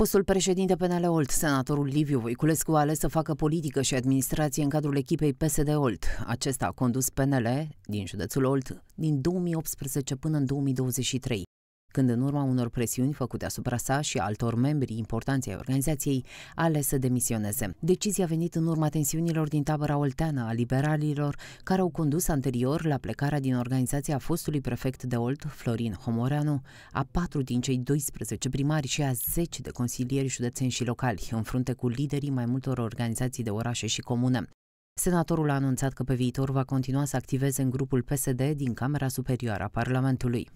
Fostul președinte PNL Olt, senatorul Liviu Voiculescu, a ales să facă politică și administrație în cadrul echipei PSD Olt. Acesta a condus PNL din județul Olt din 2018 până în 2023 când în urma unor presiuni făcute asupra sa și altor membri importanței organizației, ales să demisioneze. Decizia a venit în urma tensiunilor din tabăra olteană a liberalilor, care au condus anterior la plecarea din organizația fostului prefect de Olt, Florin Homoreanu, a patru din cei 12 primari și a 10 de consilieri județeni și locali, în frunte cu liderii mai multor organizații de orașe și comune. Senatorul a anunțat că pe viitor va continua să activeze în grupul PSD din Camera Superioară a Parlamentului.